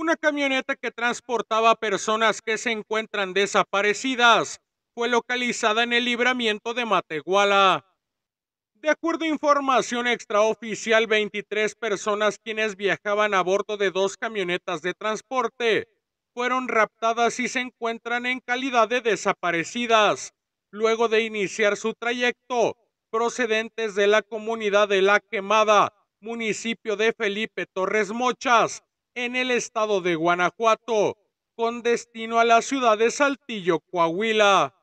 Una camioneta que transportaba personas que se encuentran desaparecidas fue localizada en el libramiento de Matehuala. De acuerdo a información extraoficial, 23 personas quienes viajaban a bordo de dos camionetas de transporte fueron raptadas y se encuentran en calidad de desaparecidas, luego de iniciar su trayecto procedentes de la comunidad de La Quemada, municipio de Felipe Torres Mochas, en el estado de Guanajuato, con destino a la ciudad de Saltillo, Coahuila.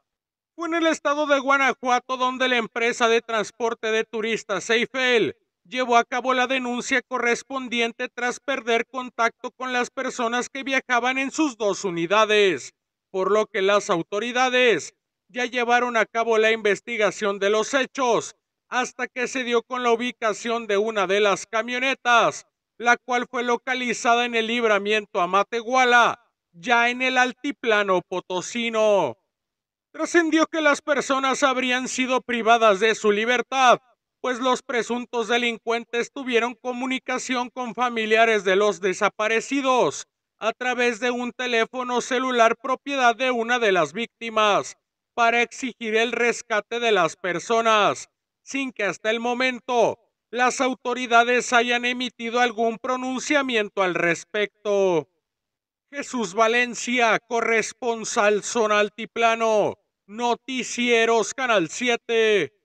Fue en el estado de Guanajuato donde la empresa de transporte de turistas Eiffel llevó a cabo la denuncia correspondiente tras perder contacto con las personas que viajaban en sus dos unidades, por lo que las autoridades ya llevaron a cabo la investigación de los hechos hasta que se dio con la ubicación de una de las camionetas la cual fue localizada en el libramiento Amateguala, ya en el altiplano potosino. Trascendió que las personas habrían sido privadas de su libertad, pues los presuntos delincuentes tuvieron comunicación con familiares de los desaparecidos a través de un teléfono celular propiedad de una de las víctimas para exigir el rescate de las personas, sin que hasta el momento las autoridades hayan emitido algún pronunciamiento al respecto. Jesús Valencia, corresponsal son Altiplano, Noticieros Canal 7.